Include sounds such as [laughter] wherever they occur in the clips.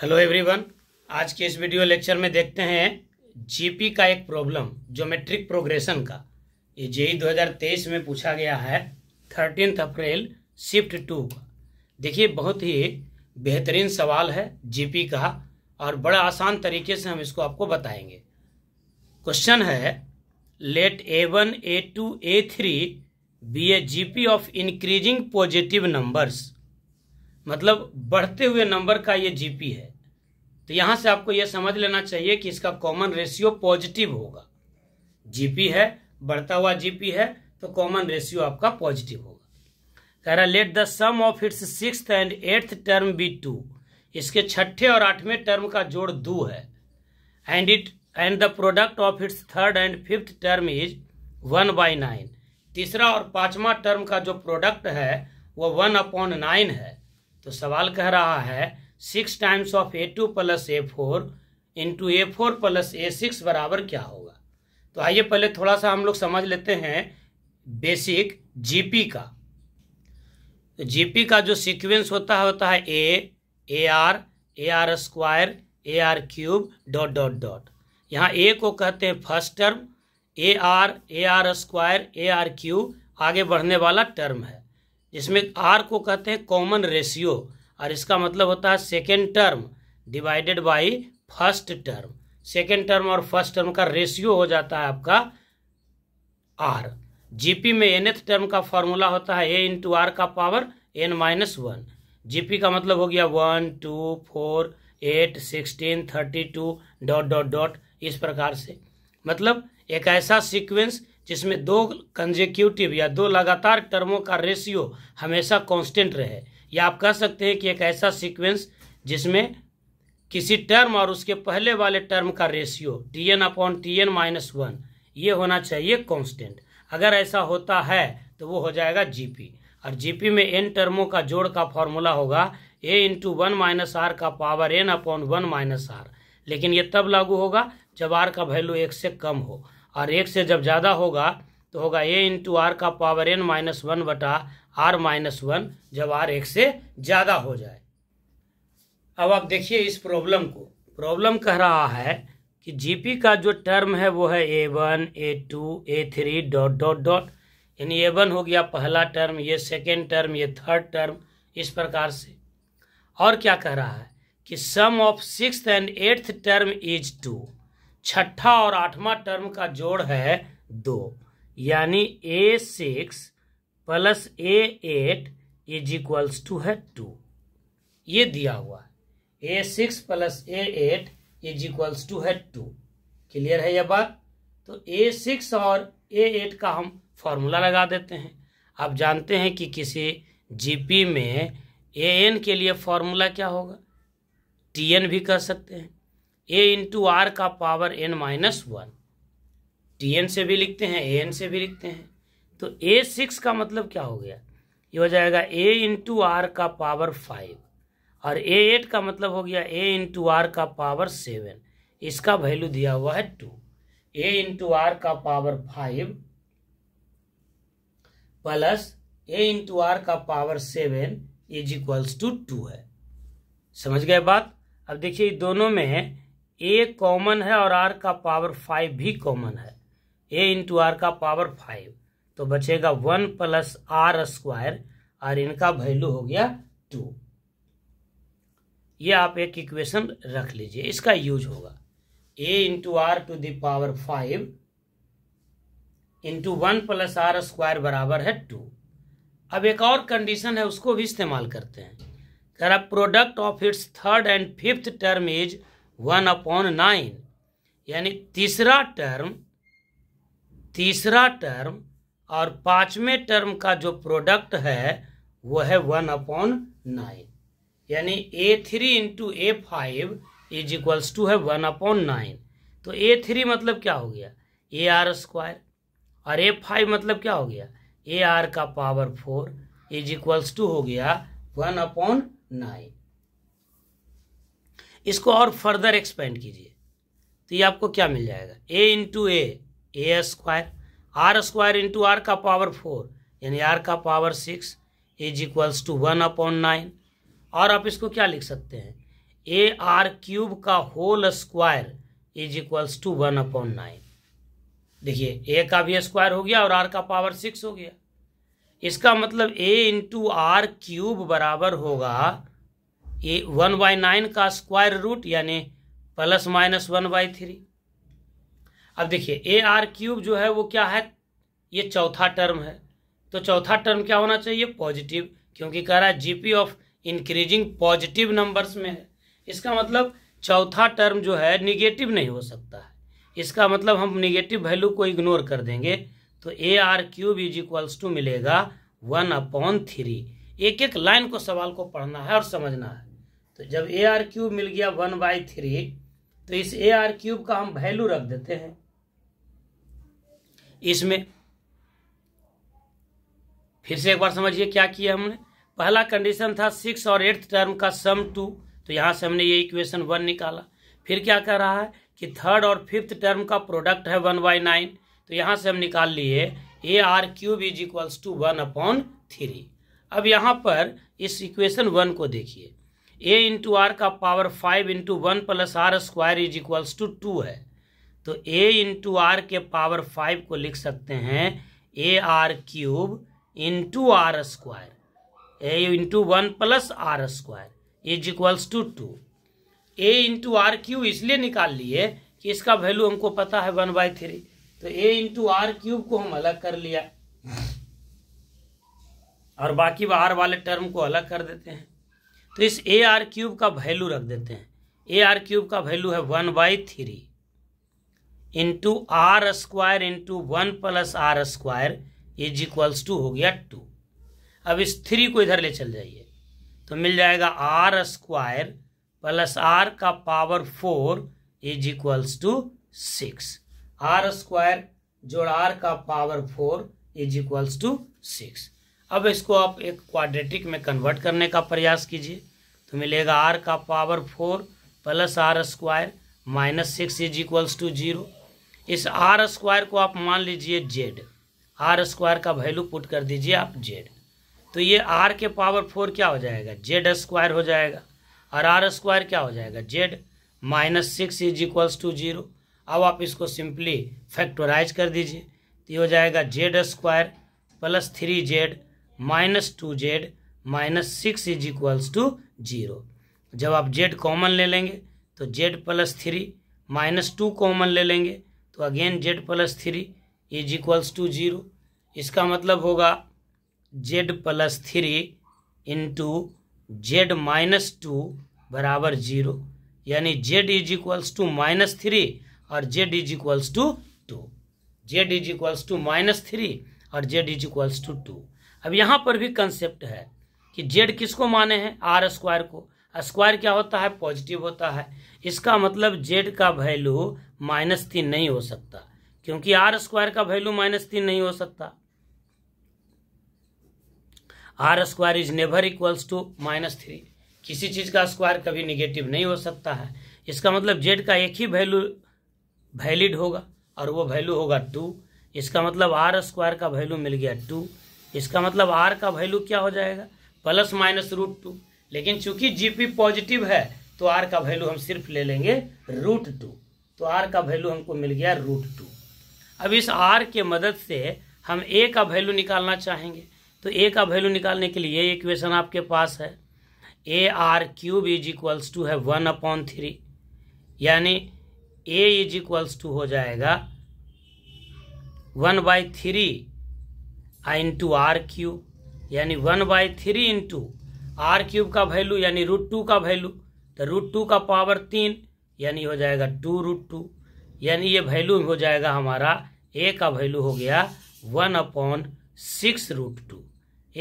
hello everyone आज के इस वीडियो लेक्चर में देखते हैं जीपी का एक प्रॉब्लम ज्योमेट्रिक प्रोग्रेशन का ये e जेई 2023 में पूछा गया है थर्टीन अप्रैल शिफ्ट टू का देखिए बहुत ही बेहतरीन सवाल है जीपी का और बड़ा आसान तरीके से हम इसको आपको बताएंगे क्वेश्चन है let a one a two a three be a G P of increasing positive numbers मतलब बढ़ते हुए नंबर का ये जीपी है तो यहां से आपको यह समझ लेना चाहिए कि इसका कॉमन रेशियो पॉजिटिव होगा जीपी है बढ़ता हुआ जीपी है तो कॉमन रेशियो आपका पॉजिटिव होगा कह रहा let the sum of its six and eighth term be two इसके छठे और आठवें टर्म का जोड़ दो है and it and the product of its third and fifth term is one by nine तीसरा और पांचवा टर्म का जो प्रोडक्ट है वह वन अपॉन नाइन है तो सवाल कह रहा है six times of a two plus a four into a four plus a six बराबर क्या होगा तो आइए पहले थोड़ा सा हम लोग समझ लेते हैं बेसिक जीपी का तो जीपी का जो सीक्वेंस होता है होता है A A R A R square A are cube dot dot dot यहाँ ए को कहते हैं first term A R A R square A are cube आगे बढ़ने वाला टर्म है जिसमें आर को कहते हैं कॉमन रेशियो और इसका मतलब होता है second term divided by first term second term और फर्स्ट टर्म का रेशियो हो जाता है आपका आर जीपी में एथ टर्म का फॉर्मूला होता है ए इंटू आर का power n minus one GP का मतलब हो गया one two four eight sixteen thirty two dot dot dot इस प्रकार से मतलब एक ऐसा सीक्वेंस जिसमें दो कंजेक्यूटिव या दो लगातार टर्मों का रेशियो हमेशा कांस्टेंट रहे या आप कह सकते हैं कि एक ऐसा सीक्वेंस जिसमें किसी टर्म और उसके पहले वाले टर्म का ratio T n upon T n minus one ये होना चाहिए कांस्टेंट अगर ऐसा होता है तो वो हो जाएगा जीपी और जीपी में एन टर्मों का जोड़ का फॉर्मूला होगा a into one minus r का power n upon one minus r लेकिन ये तब लागू होगा जब आर का वैल्यू एक से कम हो और एक से जब ज़्यादा होगा तो होगा ए इंटू आर का पावर एन माइनस वन बटा आर माइनस वन जब आर एक से ज़्यादा हो जाए अब आप देखिए इस प्रॉब्लम को प्रॉब्लम कह रहा है कि जीपी का जो टर्म है वो है a one a two a three dot dot dot यानी ए वन हो गया पहला टर्म ये सेकेंड टर्म ये थर्ड टर्म इस प्रकार से और क्या कह रहा है कि sum of six and eighth term is two छठा और आठवां टर्म का जोड़ है दो यानी a six plus a eight is equals to है टू ये दिया हुआ है a six plus a eight is equals to है टू क्लियर है यह बात तो ए सिक्स और ए एट का हम फॉर्मूला लगा देते हैं आप जानते हैं कि किसी जीपी में ए एन के लिए फॉर्मूला क्या होगा टी एन भी कर सकते हैं ए इंटू आर का power n minus one T n से भी लिखते हैं ए एन से भी लिखते हैं तो ए सिक्स का मतलब क्या हो गया ये हो जाएगा ए इंटू आर का पावर फाइव और ए एट का मतलब हो गया ए इंटू आर का पावर सेवन इसका वैल्यू दिया हुआ है टू ए इंटू आर का power five plus a into r का power seven is equals to to है समझ गए बात अब देखिए दोनों में ए कॉमन है और आर का पावर फाइव भी कॉमन है ए इंटू आर का पावर फाइव तो बचेगा वन प्लस आर स्क्वायर और इनका वैल्यू हो गया टू ये आप एक इक्वेशन रख लीजिए इसका यूज होगा a into r to the power five into one plus r square बराबर है टू अब एक और कंडीशन है उसको भी इस्तेमाल करते हैं कह रहा product of its third and fifth term is one upon nine यानी तीसरा टर्म तीसरा टर्म और पांचवें टर्म का जो प्रोडक्ट है वो है वन अपॉन नाइन यानी a three into a five is equals to है वन अपॉन नाइन तो ए थ्री मतलब क्या हो गया ए आर स्क्वायर और ए फाइव मतलब क्या हो गया ए आर का power four is equals to हो गया वन अपॉन नाइन इसको और फर्दर एक्सपेंड कीजिए तो ये आपको क्या मिल जाएगा a into a a square r square into r का पावर फोर यानी आर का power six is equals to one upon nine और आप इसको क्या लिख सकते हैं ए आर क्यूब का whole square is equals to one upon nine देखिए ए का भी स्क्वायर हो गया और आर का पावर सिक्स हो गया इसका मतलब ए इंटू आर क्यूब बराबर होगा ये वन बाई नाइन का स्क्वायर रूट यानी plus minus one by three अब देखिए ए आर क्यूब जो है वो क्या है ये चौथा टर्म है तो चौथा टर्म क्या होना चाहिए पॉजिटिव क्योंकि कह रहा है GP of increasing positive numbers में है इसका मतलब चौथा टर्म जो है निगेटिव नहीं हो सकता है इसका मतलब हम निगेटिव वैल्यू को इग्नोर कर देंगे तो a are cube is equals to मिलेगा वन अपॉन थ्री एक एक लाइन को सवाल को पढ़ना है और समझना है तो जब ए आर क्यूब मिल गया वन बाई थ्री तो इस ए आर क्यूब का हम वैल्यू रख देते हैं इसमें फिर से एक बार समझिए क्या किया हमने पहला कंडीशन था सिक्स और एट्थ टर्म का सम टू तो यहां से हमने ये इक्वेशन वन निकाला फिर क्या कह रहा है कि थर्ड और फिफ्थ टर्म का प्रोडक्ट है वन बाई नाइन तो यहां से हम निकाल लिए a are cube is equals to one upon three अब यहां पर इस इक्वेशन वन को देखिए ए इंटू आर का power five into one plus r square is equals to to two तो ए इंटू आर के पावर फाइव को लिख सकते हैं a are cube into r square a into one plus r square is equals to two a into r cube इसलिए निकाल लिए कि इसका वैल्यू हमको पता है वन बाई थ्री तो ए इंटू आर क्यूब को हम अलग कर लिया और बाकी आर वाले टर्म को अलग कर देते हैं तो इस ए आर क्यूब का वैल्यू रख देते हैं ए आर क्यूब का वैल्यू है one by three into r square into one plus r square is equals to हो गया टू अब इस थ्री को इधर ले चल जाइए तो मिल जाएगा आर स्क्वायर प्लस आर का power four is equals to six r square जोड़ आर का power four is equals to six अब इसको आप एक क्वाड्रेटिक में कन्वर्ट करने का प्रयास कीजिए तो मिलेगा आर का power four plus r square minus six is equals to zero इस आर स्क्वायर को आप मान लीजिए जेड आर स्क्वायर का वैल्यू पुट कर दीजिए आप जेड तो ये आर के पावर फोर क्या हो जाएगा जेड स्क्वायर हो जाएगा और आर स्क्वायर क्या हो जाएगा z minus six is equals to zero अब आप इसको सिंपली फैक्टोराइज कर दीजिए तो ये हो जाएगा z square plus three z minus two z minus six is equals to zero जब आप जेड कॉमन ले लेंगे तो z plus three minus two common ले लेंगे तो again z plus three is equals to zero इसका मतलब होगा z plus three into z minus two बराबर जीरो यानी z is equals to minus three और z is equals to two z is equals to minus three और z is equals to two अब यहां पर भी कंसेप्ट है कि जेड किसको माने हैं आर स्क्वायर को स्क्वायर क्या होता है पॉजिटिव होता है इसका मतलब जेड का वैल्यू माइनस तीन नहीं हो सकता क्योंकि आर स्क्वायर का वैल्यू माइनस तीन नहीं हो सकता r square is never equals to minus three किसी चीज का स्क्वायर कभी निगेटिव नहीं हो सकता है इसका मतलब जेड का एक ही वैल्यू वैलिड होगा और वो वैल्यू होगा टू इसका मतलब आर स्क्वायर का वैल्यू मिल गया टू इसका मतलब आर का वैल्यू क्या हो जाएगा प्लस माइनस रूट टू लेकिन चूंकि जीपी पॉजिटिव है तो आर का वैल्यू हम सिर्फ ले लेंगे रूट टू तो आर का वैल्यू हमको मिल गया रूट टू अब इस आर के मदद से हम ए का वैल्यू निकालना चाहेंगे तो ए का वैल्यू निकालने के लिए इक्वेशन आपके पास है a are cube is equals to है वन अपॉन थ्री यानी ए इज इक्वल्स टू हो जाएगा one by three I into r cube यानी one by three into r cube का वैल्यू यानी रूट टू का वैल्यू तो रूट टू का पावर तीन यानी हो जाएगा टू रूट टू यानी ये वैल्यू हो जाएगा हमारा ए का वैल्यू हो गया one upon six root two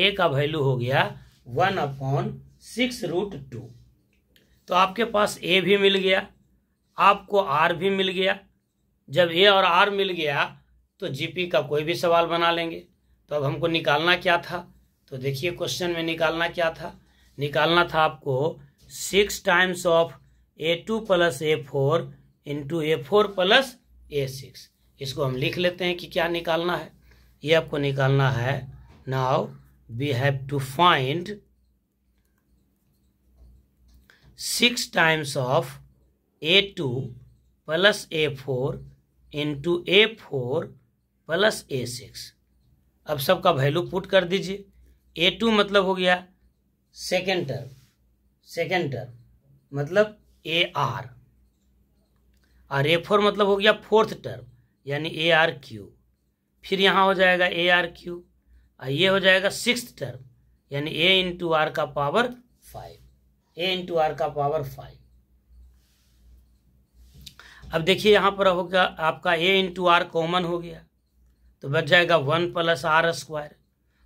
a का वैल्यू हो गया one upon six root two तो आपके पास ए भी मिल गया आपको आर भी मिल गया जब ए और आर मिल गया तो जीपी का कोई भी सवाल बना लेंगे तो अब हमको निकालना क्या था तो देखिए क्वेश्चन में निकालना क्या था निकालना था आपको six times of a two plus a four into a four plus a six इसको हम लिख लेते हैं कि क्या निकालना है ये आपको निकालना है now we have to find six times of a two plus a four into a four plus a six अब सबका वैल्यू पुट कर दीजिए ए टू मतलब हो गया सेकेंड टर्म सेकेंड टर्म मतलब ए आर और ए फोर मतलब हो गया फोर्थ टर्म यानी ए आर क्यू फिर यहाँ हो जाएगा ए आर क्यू और ये हो जाएगा सिक्स टर्म यानी ए इंटू आर का power five a into r का पावर फाइव अब देखिए यहाँ पर होगा आपका ए इंटू आर कॉमन हो गया तो बच जाएगा वन प्लस आर स्क्वायर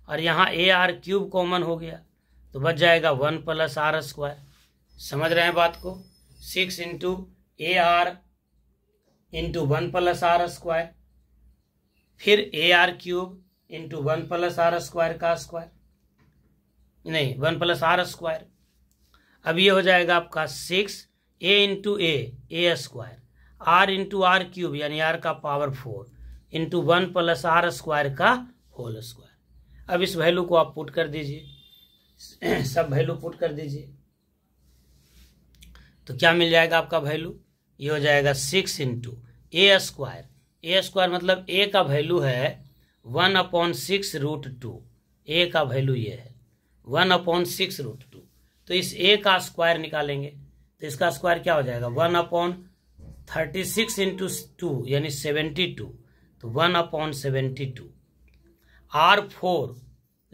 और यहाँ ए आर क्यूब कॉमन हो गया तो बच जाएगा वन प्लस आर स्क्वायर समझ रहे हैं बात को six into a r into one plus r square फिर a are cube into one plus r square का स्क्वायर नहीं वन प्लस आर स्क्वायर अब ये हो जाएगा आपका six a into a a square r into r cube यानी r का power four into one plus r square का होल स्क्वायर अब इस वैल्यू को आप पुट कर दीजिए [clears throat] सब वैल्यू पुट कर दीजिए तो क्या मिल जाएगा आपका वैल्यू ये हो जाएगा six into a square a square मतलब ए का वैल्यू है one upon six root two a का वैल्यू ये है one upon six root two तो इस ए का स्क्वायर निकालेंगे तो इसका स्क्वायर क्या हो जाएगा one upon thirty six into two यानी सेवेंटी टू तो one upon seventy two r four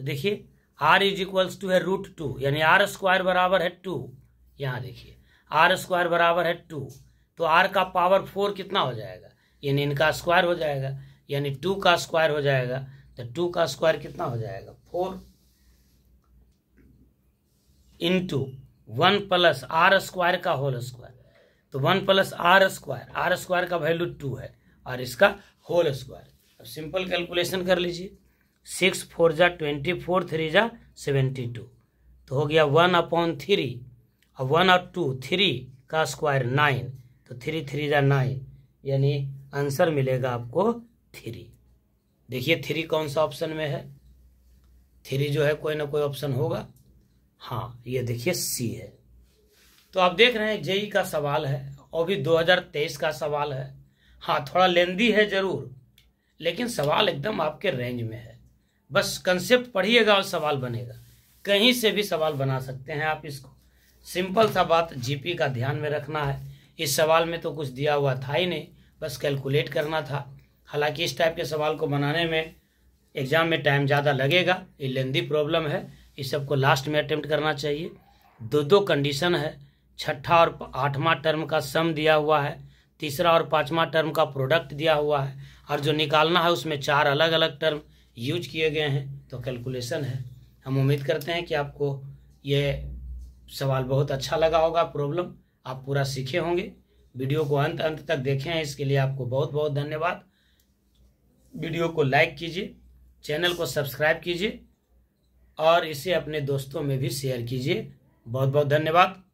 देखिए आर इज इक्वल्स टू है रूट टू यानी आर स्क्वायर बराबर है टू यहाँ देखिए आर स्क्वायर बराबर है टू तो आर का पावर फोर कितना हो जाएगा यानी इनका स्क्वायर हो जाएगा यानी टू का स्क्वायर हो जाएगा तो टू का स्क्वायर कितना हो जाएगा four into one plus r square का होल स्क्वायर तो one plus r square r square का वैल्यू टू है और इसका होल स्क्वायर अब सिंपल कैलकुलेशन कर लीजिए सिक्स फोर जा ट्वेंटी फोर थ्री जा सेवेंटी टू तो हो गया वन अपॉन थ्री और वन और टू थ्री का स्क्वायर नाइन तो थ्री थ्री जा नाइन यानी आंसर मिलेगा आपको थ्री देखिए थ्री कौन सा ऑप्शन में है थ्री जो है कोई ना कोई ऑप्शन होगा हाँ ये देखिए सी है तो आप देख रहे हैं जेई e का सवाल है और भी 2023 का सवाल है हाँ थोड़ा लेंदी है ज़रूर लेकिन सवाल एकदम आपके रेंज में है बस कंसेप्ट पढ़िएगा और सवाल बनेगा कहीं से भी सवाल बना सकते हैं आप इसको सिंपल सा बात जीपी का ध्यान में रखना है इस सवाल में तो कुछ दिया हुआ था ही नहीं बस कैलकुलेट करना था हालांकि इस टाइप के सवाल को बनाने में एग्ज़ाम में टाइम ज़्यादा लगेगा ये लेंदी प्रॉब्लम है इस सबको लास्ट में अटैम्प्ट करना चाहिए दो दो कंडीशन है छठा और आठवां टर्म का सम दिया हुआ है तीसरा और पाँचवा टर्म का प्रोडक्ट दिया हुआ है और जो निकालना है उसमें चार अलग अलग टर्म यूज किए गए हैं तो कैलकुलेशन है हम उम्मीद करते हैं कि आपको ये सवाल बहुत अच्छा लगा होगा प्रॉब्लम आप पूरा सीखे होंगे वीडियो को अंत अंत तक देखें इसके लिए आपको बहुत बहुत धन्यवाद वीडियो को लाइक कीजिए चैनल को सब्सक्राइब कीजिए और इसे अपने दोस्तों में भी शेयर कीजिए बहुत बहुत धन्यवाद